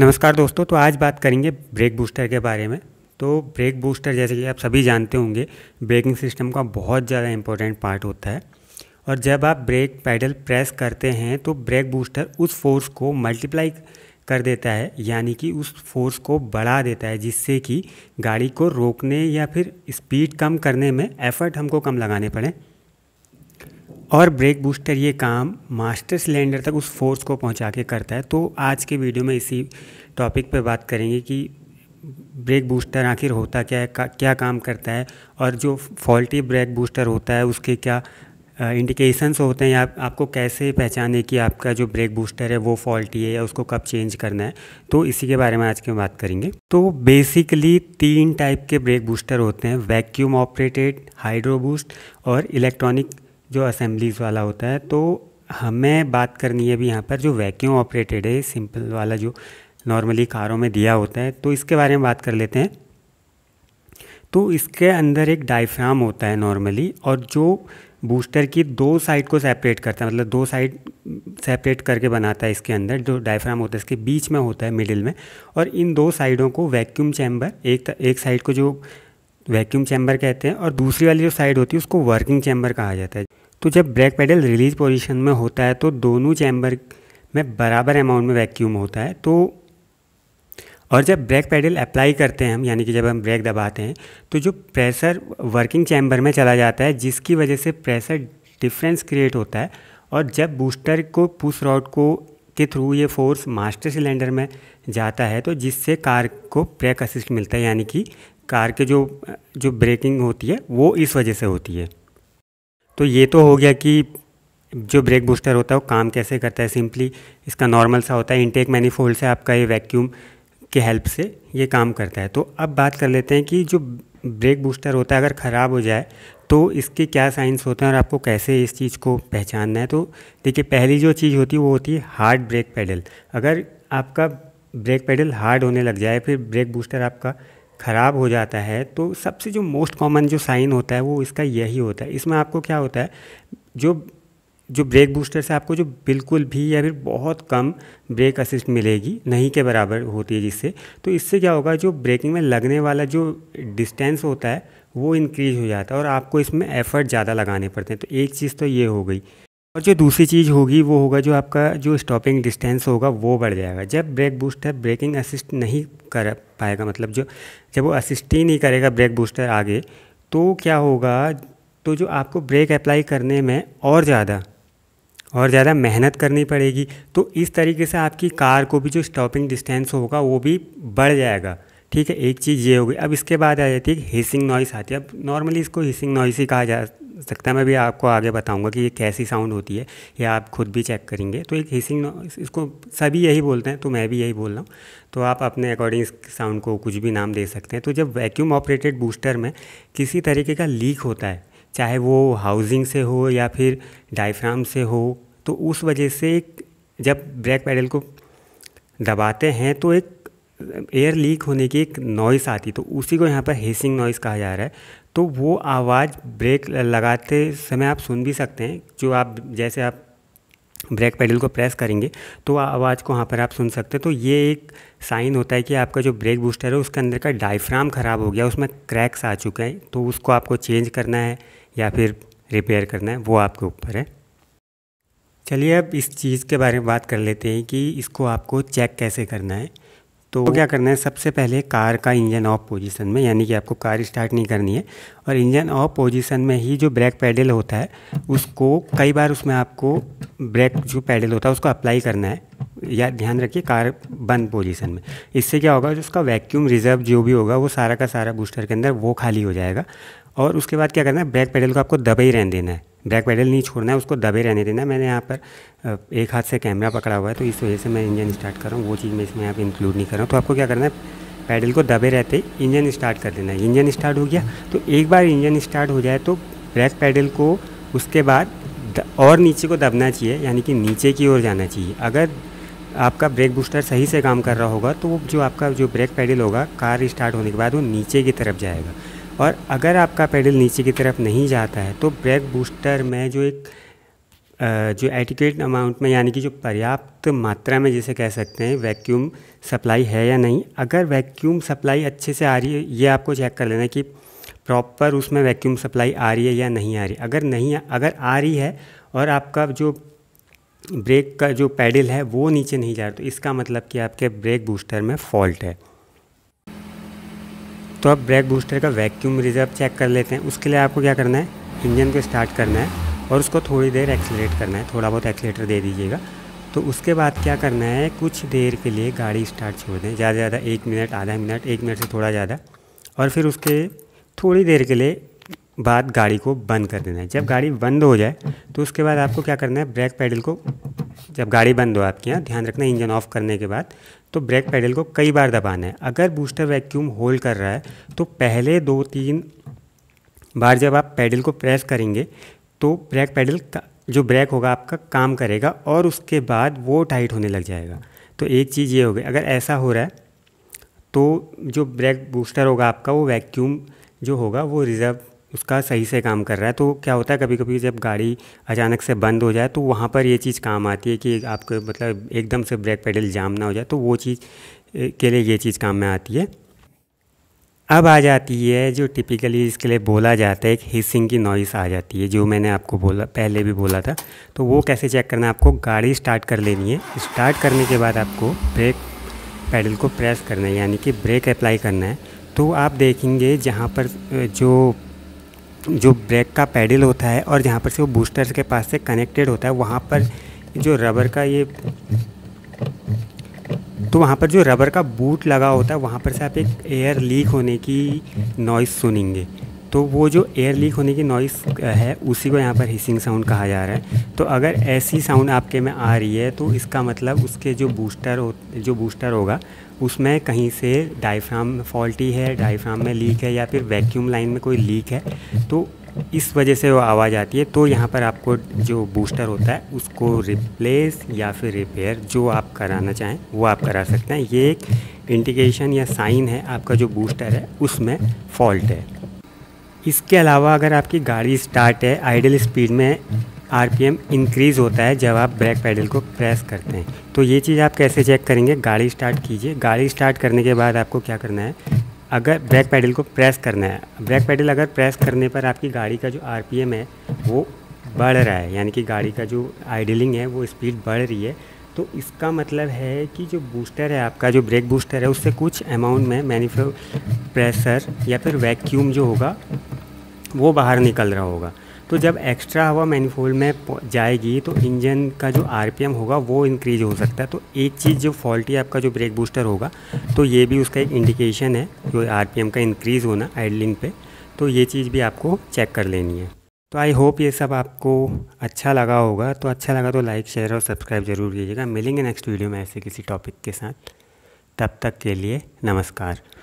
नमस्कार दोस्तों तो आज बात करेंगे ब्रेक बूस्टर के बारे में तो ब्रेक बूस्टर जैसे कि आप सभी जानते होंगे ब्रेकिंग सिस्टम का बहुत ज़्यादा इंपॉर्टेंट पार्ट होता है और जब आप ब्रेक पैडल प्रेस करते हैं तो ब्रेक बूस्टर उस फोर्स को मल्टीप्लाई कर देता है यानी कि उस फोर्स को बढ़ा देता है जिससे कि गाड़ी को रोकने या फिर स्पीड कम करने में एफर्ट हमको कम लगाने पड़े और ब्रेक बूस्टर ये काम मास्टर सिलेंडर तक उस फोर्स को पहुंचा के करता है तो आज के वीडियो में इसी टॉपिक पे बात करेंगे कि ब्रेक बूस्टर आखिर होता क्या है का, क्या काम करता है और जो फॉल्टी ब्रेक बूस्टर होता है उसके क्या इंडिकेशंस होते हैं आप आपको कैसे पहचाने कि आपका जो ब्रेक बूस्टर है वो फॉल्टी है या उसको कब चेंज करना है तो इसी के बारे में आज के बात करेंगे तो बेसिकली तीन टाइप के ब्रेक बूस्टर होते हैं वैक्यूम ऑपरेटेड हाइड्रो बूस्ट और इलेक्ट्रॉनिक जो असेंबलीज़ वाला होता है तो हमें बात करनी है भी यहाँ पर जो वैक्यूम ऑपरेटेड है सिंपल वाला जो नॉर्मली कारों में दिया होता है तो इसके बारे में बात कर लेते हैं तो इसके अंदर एक डायफ्राम होता है नॉर्मली और जो बूस्टर की दो साइड को सेपरेट करता है मतलब दो साइड सेपरेट करके बनाता है इसके अंदर जो डायफ्राम होता है इसके बीच में होता है मिडिल में और इन दो साइडों को वैक्यूम चैम्बर एक एक साइड को जो वैक्यूम चैम्बर कहते हैं और दूसरी वाली जो साइड होती है उसको वर्किंग चैम्बर कहा जाता है तो जब ब्रेक पेडल रिलीज पोजीशन में होता है तो दोनों चैम्बर में बराबर अमाउंट में वैक्यूम होता है तो और जब ब्रेक पेडल अप्लाई करते हैं हम यानी कि जब हम ब्रेक दबाते हैं तो जो प्रेशर वर्किंग चैम्बर में चला जाता है जिसकी वजह से प्रेशर डिफरेंस क्रिएट होता है और जब बूस्टर को पुश रॉड को के थ्रू ये फोर्स मास्टर सिलेंडर में जाता है तो जिससे कार को ब्रेक असिस्ट मिलता है यानी कि कार के जो जो ब्रेकिंग होती है वो इस वजह से होती है तो ये तो हो गया कि जो ब्रेक बूस्टर होता है वो काम कैसे करता है सिंपली इसका नॉर्मल सा होता है इनटेक मैनीफोल्ड से आपका ये वैक्यूम के हेल्प से ये काम करता है तो अब बात कर लेते हैं कि जो ब्रेक बूस्टर होता है अगर ख़राब हो जाए तो इसके क्या साइंस होते हैं और आपको कैसे इस चीज़ को पहचानना है तो देखिए पहली जो चीज़ होती है वो होती है हार्ड ब्रेक पैडल अगर आपका ब्रेक पैडल हार्ड होने लग जाए फिर ब्रेक बूस्टर आपका ख़राब हो जाता है तो सबसे जो मोस्ट कॉमन जो साइन होता है वो इसका यही होता है इसमें आपको क्या होता है जो जो ब्रेक बूस्टर से आपको जो बिल्कुल भी या फिर बहुत कम ब्रेक असिस्ट मिलेगी नहीं के बराबर होती है जिससे तो इससे क्या होगा जो ब्रेकिंग में लगने वाला जो डिस्टेंस होता है वो इंक्रीज हो जाता है और आपको इसमें एफ़र्ट ज़्यादा लगाने पड़ते हैं तो एक चीज़ तो ये हो गई और जो दूसरी चीज़ होगी वो होगा जो आपका जो स्टॉपिंग डिस्टेंस होगा वो बढ़ जाएगा जब ब्रेक बूस्टर ब्रेकिंग असिस्ट नहीं कर पाएगा मतलब जो जब वो असिस्ट ही नहीं करेगा ब्रेक बूस्टर आगे तो क्या होगा तो जो आपको ब्रेक अप्लाई करने में और ज़्यादा और ज़्यादा मेहनत करनी पड़ेगी तो इस तरीके से आपकी कार को भी जो स्टॉपिंग डिस्टेंस होगा वो भी बढ़ जाएगा ठीक है एक चीज़ ये हो गई अब इसके बाद आ जाती है हिसिंग नॉइस आती है अब नॉर्मली इसको हिसिंग नॉइस ही कहा जा सकता है मैं भी आपको आगे बताऊंगा कि ये कैसी साउंड होती है ये आप खुद भी चेक करेंगे तो एक हिसिंग इसको सभी यही बोलते हैं तो मैं भी यही बोल रहा हूँ तो आप अपने अकॉर्डिंग इस साउंड को कुछ भी नाम दे सकते हैं तो जब वैक्यूम ऑपरेटेड बूस्टर में किसी तरीके का लीक होता है चाहे वो हाउसिंग से हो या फिर डायफ्राम से हो तो उस वजह से जब ब्रेक पैडल को दबाते हैं तो एक एयर लीक होने की एक नॉइस आती तो उसी को यहाँ पर हेसिंग नॉइस कहा जा रहा है तो वो आवाज़ ब्रेक लगाते समय आप सुन भी सकते हैं जो आप जैसे आप ब्रेक पेडल को प्रेस करेंगे तो आवाज़ को वहाँ पर आप सुन सकते हैं तो ये एक साइन होता है कि आपका जो ब्रेक बूस्टर है उसके अंदर का डायफ्राम ख़राब हो गया उसमें क्रैक्स आ चुके हैं तो उसको आपको चेंज करना है या फिर रिपेयर करना है वो आपके ऊपर है चलिए अब इस चीज़ के बारे में बात कर लेते हैं कि इसको आपको चेक कैसे करना है तो, तो क्या करना है सबसे पहले कार का इंजन ऑफ पोजीशन में यानी कि आपको कार स्टार्ट नहीं करनी है और इंजन ऑफ पोजीशन में ही जो ब्रेक पैडल होता है उसको कई बार उसमें आपको ब्रेक जो पैडल होता है उसको अप्लाई करना है या ध्यान रखिए कार बंद पोजीशन में इससे क्या होगा जो उसका वैक्यूम रिजर्व जो भी होगा वो सारा का सारा बूस्टर के अंदर वो खाली हो जाएगा और उसके बाद क्या करना है ब्रेक पैडल को आपको दबे ही रहने देना है ब्रैक पैडल नहीं छोड़ना है उसको दबे रहने देना मैंने यहाँ पर एक हाथ से कैमरा पकड़ा हुआ है तो इस वजह से मैं इंजन स्टार्ट कर रहा हूँ वो चीज़ मैं इसमें यहाँ पर इंक्लूड नहीं कर रहा हूँ तो आपको क्या करना है पैडल को दबे रहते ही इंजन स्टार्ट कर देना है इंजन स्टार्ट हो गया तो एक बार इंजन स्टार्ट हो जाए तो ब्रैक पैडल को उसके बाद और नीचे को दबना चाहिए यानी कि नीचे की ओर जाना चाहिए अगर आपका ब्रेक बूस्टर सही से काम कर रहा होगा तो जो आपका जो ब्रेक पैडल होगा कार स्टार्ट होने के बाद वो नीचे की तरफ जाएगा और अगर आपका पेडल नीचे की तरफ नहीं जाता है तो ब्रेक बूस्टर में जो एक जो एटिकेट अमाउंट में यानी कि जो पर्याप्त मात्रा में जिसे कह सकते हैं वैक्यूम सप्लाई है या नहीं अगर वैक्यूम सप्लाई अच्छे से आ रही है ये आपको चेक कर लेना कि प्रॉपर उसमें वैक्यूम सप्लाई आ रही है या नहीं आ रही अगर नहीं अगर आ रही है और आपका जो ब्रेक का जो पैडल है वो नीचे नहीं जा रहा तो इसका मतलब कि आपके ब्रेक बूस्टर में फॉल्ट है तो आप ब्रेक बूस्टर का वैक्यूम रिजर्व चेक कर लेते हैं उसके लिए आपको क्या करना है इंजन को स्टार्ट करना है और उसको थोड़ी देर एक्सीट करना है थोड़ा बहुत एक्सीटर दे दीजिएगा तो उसके बाद क्या करना है कुछ देर के लिए गाड़ी स्टार्ट छोड़ दें ज़्यादा से ज़्यादा एक मिनट आधा मिनट एक मिनट से थोड़ा ज़्यादा और फिर उसके थोड़ी देर के लिए बाद गाड़ी को बंद कर देना है जब गाड़ी बंद हो जाए तो उसके बाद आपको क्या करना है ब्रेक पैडल को जब गाड़ी बंद हो आपके यहाँ ध्यान रखना इंजन ऑफ करने के बाद तो ब्रेक पैडल को कई बार दबाना है अगर बूस्टर वैक्यूम होल्ड कर रहा है तो पहले दो तीन बार जब आप पैडल को प्रेस करेंगे तो ब्रेक पैडल का जो ब्रेक होगा आपका काम करेगा और उसके बाद वो टाइट होने लग जाएगा तो एक चीज़ ये हो गई अगर ऐसा हो रहा है तो जो ब्रेक बूस्टर होगा आपका वो वैक्यूम जो होगा वो रिज़र्व उसका सही से काम कर रहा है तो क्या होता है कभी कभी जब गाड़ी अचानक से बंद हो जाए तो वहाँ पर ये चीज़ काम आती है कि आपके मतलब एकदम से ब्रेक पेडल जाम ना हो जाए तो वो चीज़ के लिए ये चीज़ काम में आती है अब आ जाती है जो टिपिकली इसके लिए बोला जाता है एक हिसिंग की नॉइस आ जाती है जो मैंने आपको बोला पहले भी बोला था तो वो कैसे चेक करना है आपको गाड़ी स्टार्ट कर लेनी है स्टार्ट करने के बाद आपको ब्रेक पैडल को प्रेस करना है यानी कि ब्रेक अप्लाई करना है तो आप देखेंगे जहाँ पर जो जो ब्रेक का पैडल होता है और जहाँ पर से वो बूस्टर्स के पास से कनेक्टेड होता है वहाँ पर जो रबर का ये तो वहाँ पर जो रबर का बूट लगा होता है वहाँ पर से आप एक एयर लीक होने की नॉइज़ सुनेंगे तो वो जो एयर लीक होने की नॉइस है उसी को यहाँ पर हिसिंग साउंड कहा जा रहा है तो अगर ऐसी साउंड आपके में आ रही है तो इसका मतलब उसके जो बूस्टर हो जो बूस्टर होगा उसमें कहीं से डायफ्राम फॉल्टी है डायफ्राम में लीक है या फिर वैक्यूम लाइन में कोई लीक है तो इस वजह से वो आवाज़ आती है तो यहाँ पर आपको जो बूस्टर होता है उसको रिप्लेस या फिर रिपेयर जो आप कराना चाहें वो आप करा सकते हैं ये एक इंडिकेशन या साइन है आपका जो बूस्टर है उसमें फॉल्ट है इसके अलावा अगर आपकी गाड़ी स्टार्ट है आइडल स्पीड में आरपीएम इंक्रीज़ होता है जब आप ब्रेक पैडल को प्रेस करते हैं तो ये चीज़ आप कैसे चेक करेंगे गाड़ी स्टार्ट कीजिए गाड़ी स्टार्ट करने के बाद आपको क्या करना है अगर ब्रेक पैडल को प्रेस करना है ब्रेक पैडल अगर प्रेस करने पर आपकी गाड़ी का जो आर है वो बढ़ रहा है यानी कि गाड़ी का जो आइडलिंग है वो स्पीड बढ़ रही है तो इसका मतलब है कि जो बूस्टर है आपका जो ब्रेक बूस्टर है उससे कुछ अमाउंट में मैन्युफैक्चर प्रेशर या फिर वैक्यूम जो होगा वो बाहर निकल रहा होगा तो जब एक्स्ट्रा हवा मैनिफोल्ड में जाएगी तो इंजन का जो आरपीएम होगा वो इंक्रीज हो सकता है तो एक चीज़ जो फॉल्टी आपका जो ब्रेक बूस्टर होगा तो ये भी उसका एक इंडिकेशन है जो आरपीएम का इंक्रीज़ होना आइडलिंग पे तो ये चीज़ भी आपको चेक कर लेनी है तो आई होप ये सब आपको अच्छा लगा होगा तो अच्छा लगा तो लाइक शेयर और सब्सक्राइब जरूर कीजिएगा मिलेंगे नेक्स्ट वीडियो में ऐसे किसी टॉपिक के साथ तब तक के लिए नमस्कार